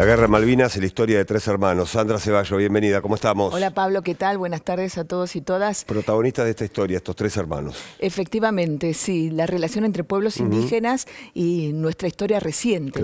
La Guerra Malvinas y la historia de tres hermanos. Sandra Ceballo, bienvenida, ¿cómo estamos? Hola Pablo, ¿qué tal? Buenas tardes a todos y todas. Protagonistas de esta historia, estos tres hermanos. Efectivamente, sí, la relación entre pueblos indígenas y nuestra historia reciente.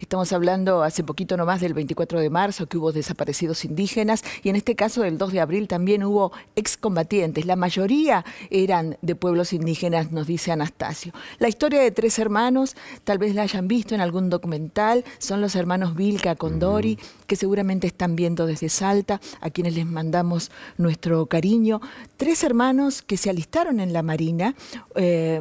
Estamos hablando hace poquito nomás del 24 de marzo, que hubo desaparecidos indígenas, y en este caso del 2 de abril también hubo excombatientes. La mayoría eran de pueblos indígenas, nos dice Anastasio. La historia de tres hermanos, tal vez la hayan visto en algún documental, son los hermanos Vilca Condori, que seguramente están viendo desde Salta, a quienes les mandamos nuestro cariño. Tres hermanos que se alistaron en la Marina. Eh,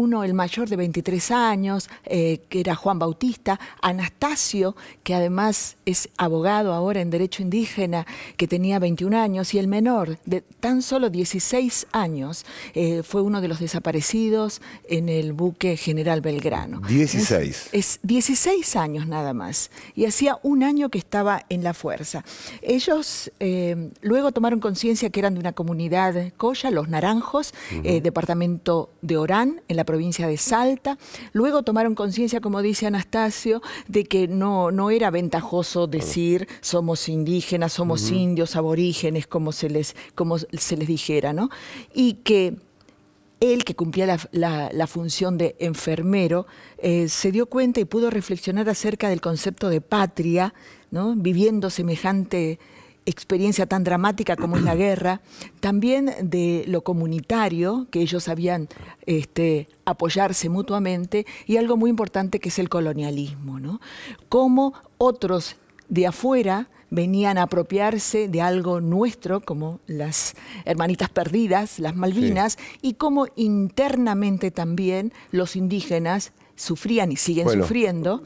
uno el mayor de 23 años, eh, que era Juan Bautista, Anastasio, que además es abogado ahora en Derecho Indígena, que tenía 21 años, y el menor de tan solo 16 años eh, fue uno de los desaparecidos en el buque General Belgrano. 16. Es, 16 años nada más, y hacía un año que estaba en la fuerza. Ellos eh, luego tomaron conciencia que eran de una comunidad coya, los Naranjos, departamento de Orán, en la provincia de Salta. Luego tomaron conciencia, como dice Anastasio, de que no, no era ventajoso decir somos indígenas, somos indios, aborígenes, como se les, como se les dijera, ¿no? Y que él, que cumplía la, función de enfermero, eh, se dio cuenta y pudo reflexionar acerca del concepto de patria, ¿no? viviendo semejante experiencia tan dramática como es la guerra, también de lo comunitario, que ellos sabían este, apoyarse mutuamente, y algo muy importante que es el colonialismo, ¿no? Cómo otros de afuera venían a apropiarse de algo nuestro, como las hermanitas perdidas, las Malvinas, y cómo internamente también los indígenas sufrían y siguen sufriendo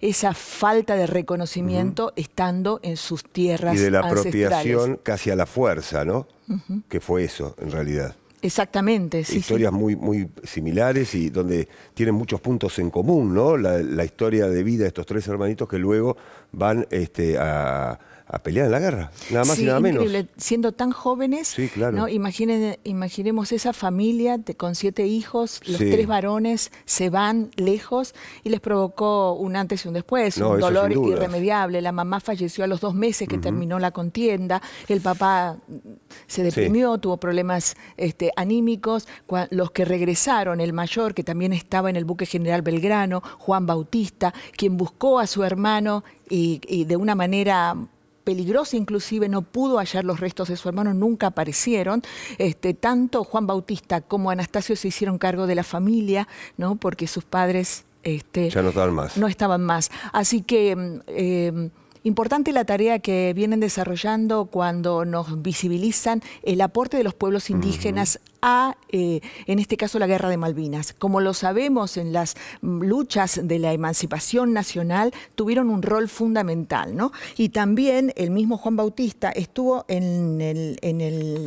Esa, falta de reconocimiento estando en sus tierras. Y de la apropiación casi a la fuerza, ¿no? Que fue eso, en realidad. Exactamente, sí. Historias Muy, muy similares y donde tienen muchos puntos en común, ¿no? La, historia de vida de estos tres hermanitos que luego van este, a, pelear en la guerra, nada más y nada increíble. menos. Siendo tan jóvenes, ¿no? imaginemos esa familia con siete hijos, los tres varones se van lejos y les provocó un antes y un después, un dolor irremediable. La mamá falleció a los dos meses que terminó la contienda, el papá se deprimió, tuvo problemas este, anímicos. Los que regresaron, el mayor, que también estaba en el buque general Belgrano, Juan Bautista, quien buscó a su hermano y, de una manera peligrosa inclusive, no pudo hallar los restos de su hermano, nunca aparecieron. Este, tanto Juan Bautista como Anastasio se hicieron cargo de la familia, ¿no? porque sus padres este, ya no estaban más. No estaban más. Así que... Mm, eh, Importante la tarea que vienen desarrollando cuando nos visibilizan el aporte de los pueblos indígenas a, eh, en este caso, la guerra de Malvinas. Como lo sabemos, en las mm, luchas de la emancipación nacional tuvieron un rol fundamental, ¿no? Y también el mismo Juan Bautista estuvo en,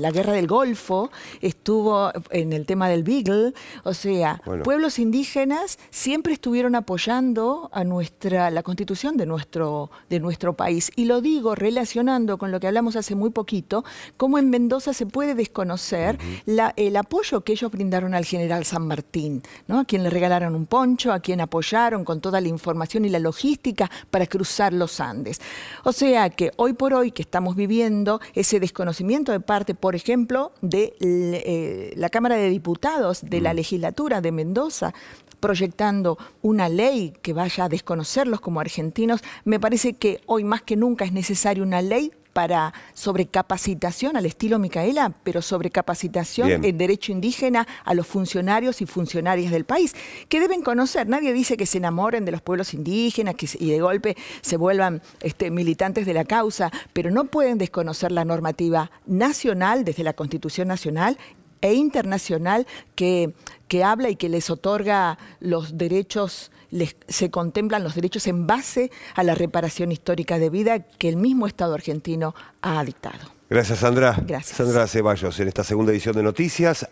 la guerra del Golfo, estuvo en el tema del Beagle, o sea, pueblos indígenas siempre estuvieron apoyando a nuestra, la constitución de nuestro, de nuestro país. Y lo digo relacionando con lo que hablamos hace muy poquito, cómo en Mendoza se puede desconocer la el apoyo que ellos brindaron al general San Martín, ¿no? a quien le regalaron un poncho, a quien apoyaron con toda la información y la logística para cruzar los Andes. O sea que hoy por hoy que estamos viviendo ese desconocimiento de parte, por ejemplo, de eh, la Cámara de Diputados de la mm. legislatura de Mendoza, proyectando una ley que vaya a desconocerlos como argentinos, me parece que hoy más que nunca es necesaria una ley para sobrecapacitación al estilo Micaela, pero sobrecapacitación en derecho indígena a los funcionarios y funcionarias del país, que deben conocer. Nadie dice que se enamoren de los pueblos indígenas y de golpe se vuelvan este, militantes de la causa, pero no pueden desconocer la normativa nacional desde la Constitución Nacional e internacional que, que habla y que les otorga los derechos, les, se contemplan los derechos en base a la reparación histórica de vida que el mismo Estado argentino ha dictado. Gracias, Sandra. Gracias. Sandra Ceballos, en esta segunda edición de Noticias.